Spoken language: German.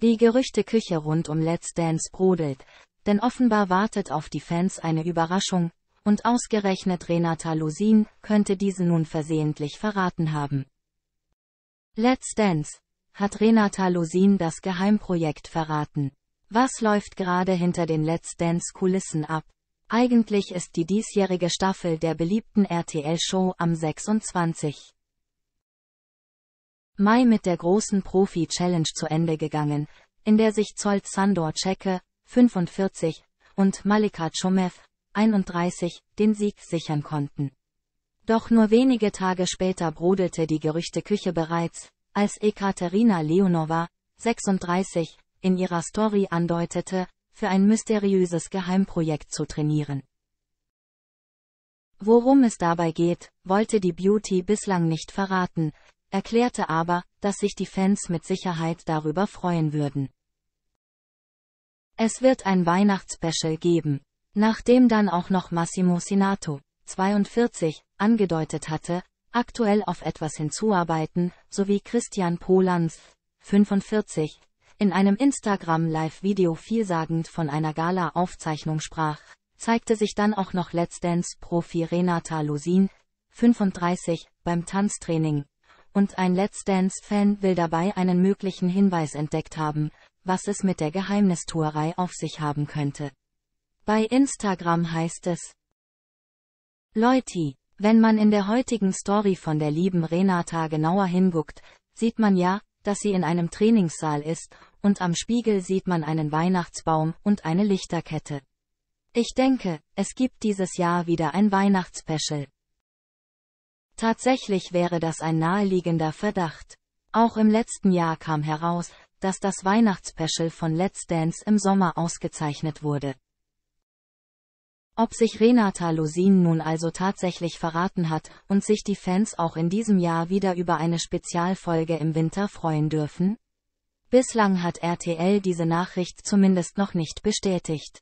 Die Gerüchteküche rund um Let's Dance brodelt, denn offenbar wartet auf die Fans eine Überraschung, und ausgerechnet Renata Lusin könnte diese nun versehentlich verraten haben. Let's Dance hat Renata Lusin das Geheimprojekt verraten. Was läuft gerade hinter den Let's Dance Kulissen ab? Eigentlich ist die diesjährige Staffel der beliebten RTL-Show am 26. Mai mit der großen Profi-Challenge zu Ende gegangen, in der sich Zolt Sandor Czeke, 45, und Malika Tschumev, 31, den Sieg sichern konnten. Doch nur wenige Tage später brodelte die Gerüchteküche bereits, als Ekaterina Leonova, 36, in ihrer Story andeutete, für ein mysteriöses Geheimprojekt zu trainieren. Worum es dabei geht, wollte die Beauty bislang nicht verraten, erklärte aber, dass sich die Fans mit Sicherheit darüber freuen würden. Es wird ein Weihnachtsspecial geben, nachdem dann auch noch Massimo Sinato, 42, angedeutet hatte, aktuell auf etwas hinzuarbeiten, sowie Christian Polans, 45, in einem Instagram-Live-Video vielsagend von einer Gala-Aufzeichnung sprach, zeigte sich dann auch noch Let's Dance-Profi Renata Lusin, 35, beim Tanztraining, und ein Let's Dance-Fan will dabei einen möglichen Hinweis entdeckt haben, was es mit der Geheimnistuerei auf sich haben könnte. Bei Instagram heißt es, Leute, wenn man in der heutigen Story von der lieben Renata genauer hinguckt, sieht man ja, dass sie in einem Trainingssaal ist, und am Spiegel sieht man einen Weihnachtsbaum und eine Lichterkette. Ich denke, es gibt dieses Jahr wieder ein Weihnachtsspecial. Tatsächlich wäre das ein naheliegender Verdacht. Auch im letzten Jahr kam heraus, dass das Weihnachtsspecial von Let's Dance im Sommer ausgezeichnet wurde. Ob sich Renata Lusin nun also tatsächlich verraten hat und sich die Fans auch in diesem Jahr wieder über eine Spezialfolge im Winter freuen dürfen? Bislang hat RTL diese Nachricht zumindest noch nicht bestätigt.